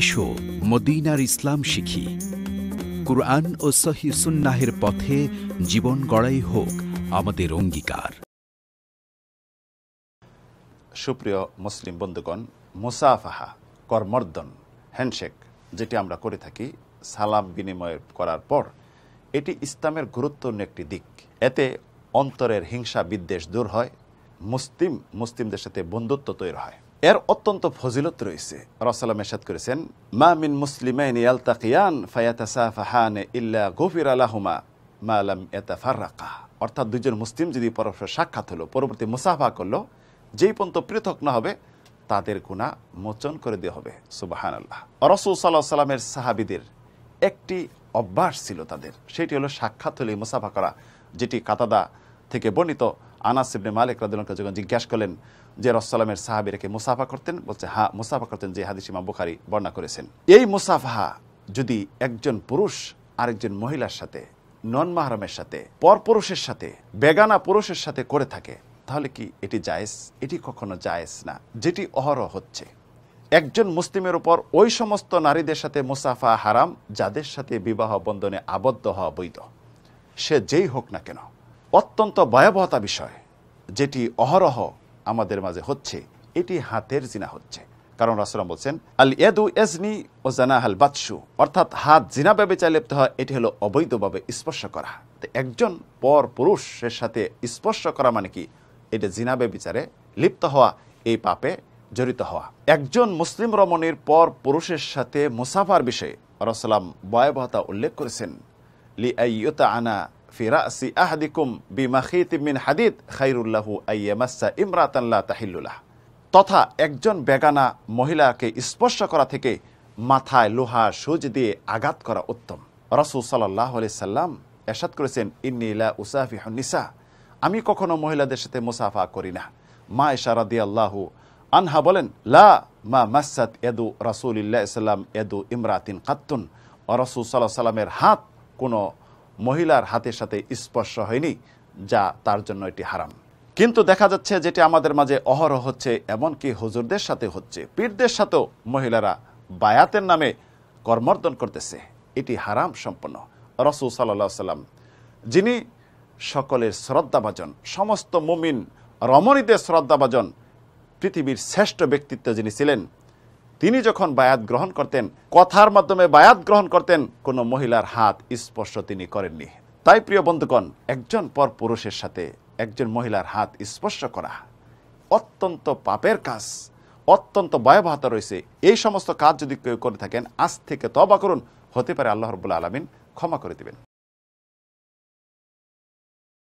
এসো মদিনার ইসলাম শিখি কুরআন ও সহি সুন্নাহের পথে জীবন গড়াই হোক আমাদের অঙ্গীকার সুপ্রিয় মুসলিম বন্ধুগণ মুসাফাহা কর্মর্দন হ্যান্ডশেক যেটি আমরা করে থাকি সালাম বিনিময় করার পর এটি ইসলামের গুরুত্বপূর্ণ একটি দিক এতে অন্তরের হিংসা বিদ্বেষ দূর হয় মুসলিম মুসলিমদের সাথে বন্ধুত্ব তৈরি হয় এর অত্যন্ত ফজিলত রয়েছে রসালাম এসাদ করেছেন মা মিন মুসলিমাইন ইয়ালতাকিয়ান ফায়াতাসাফাহানে ইল্লা গফির আলাহুমা মালাম এতা ফার্রাকা অর্থাৎ দুজন মুসলিম যদি পরস্পর সাক্ষাৎ হলো পরবর্তী মুসাফা করলো যেই পর্যন্ত পৃথক না হবে তাদের গুণা মোচন করে দেওয়া হবে সুবাহান আল্লাহ রসুল সাল্লাহ সাল্লামের সাহাবিদের একটি অভ্যাস ছিল তাদের সেটি হলো সাক্ষাৎ হলে মুসাফা করা যেটি কাতাদা থেকে বর্ণিত আনাস ইবনে মালিক রাদুল্লাহকে যখন জিজ্ঞাসা করলেন যে রসালামের রেখে মুসাফা করতেন বলছে হা হ্যাঁ, মুসাফা করতেন যে হাদিস ইমাম বুখারি বর্ণনা করেছেন এই মুসাফাহা যদি একজন পুরুষ আরেকজন মহিলার সাথে নন মাহরমের সাথে পরপুরুষের সাথে বেগানা পুরুষের সাথে করে থাকে তাহলে কি এটি জায়েজ এটি কখনো জায়েজ না যেটি অহর হচ্ছে একজন মুসলিমের উপর ওই সমস্ত নারীদের সাথে মুসাফা হারাম যাদের সাথে বিবাহ বন্ধনে আবদ্ধ হওয়া বৈধ সে যেই হোক না কেন অত্যন্ত ভয়াবহতা বিষয় যেটি অহরহ আমাদের মাঝে হচ্ছে এটি হাতের জিনা হচ্ছে কারণ রাসুলাম বলছেন আল ইয়াদু এজনি ও জানা হাল বাদশু অর্থাৎ হাত জিনাভাবে চাই লিপ্ত হয় এটি হলো অবৈধভাবে স্পর্শ করা একজন পর পুরুষের সাথে স্পর্শ করা মানে কি এটা জিনাবে বিচারে লিপ্ত হওয়া এই পাপে জড়িত হওয়া একজন মুসলিম রমণীর পর পুরুষের সাথে মুসাফার বিষয়ে রসলাম ভয়াবহতা উল্লেখ করেছেন লি আইয়তা আনা ফি আহাদিকুম বিমাখিত মিন হাদিদ খাইরুল্লাহু আইয়ামাসা ইমরাতান লা তাহিল্লুলাহ তথা একজন বেগানা মহিলাকে স্পর্শ করা থেকে মাথায় লোহা সুজ দিয়ে আঘাত করা উত্তম রসুল সাল্লাহ সাল্লাম এসাদ করেছেন ইন্নিলা উসাফি নিসা আমি কখনো মহিলাদের সাথে মুসাফা করি না মা ইশারা দিয়ে আল্লাহু আনহা বলেন লা মা মাসাদ এদু রাসুল ইসলাম এদু ইমরাতিন কাত্তুন রসুল সাল্লাহ সাল্লামের হাত কোনো মহিলার হাতের সাথে স্পর্শ হয়নি যা তার জন্য এটি হারাম কিন্তু দেখা যাচ্ছে যেটি আমাদের মাঝে অহরহ হচ্ছে এমনকি হুজুরদের সাথে হচ্ছে পীরদের সাথেও মহিলারা বায়াতের নামে কর্মর্দন করতেছে এটি হারাম সম্পন্ন রসুল সাল্লা সাল্লাম যিনি সকলের শ্রদ্ধাভাজন সমস্ত মুমিন রমণীদের শ্রদ্ধাভাজন পৃথিবীর শ্রেষ্ঠ ব্যক্তিত্ব যিনি ছিলেন তিনি যখন বায়াত গ্রহণ করতেন কথার মাধ্যমে বায়াত গ্রহণ করতেন কোনো মহিলার হাত স্পর্শ তিনি করেননি তাই প্রিয় বন্ধুগণ একজন পর পুরুষের সাথে একজন মহিলার হাত স্পর্শ করা অত্যন্ত পাপের কাজ অত্যন্ত ভয়াবহতা রয়েছে এই সমস্ত কাজ যদি কেউ করে থাকেন আজ থেকে তবা করুন হতে পারে আল্লাহ রবুল্লা আলমিন ক্ষমা করে দেবেন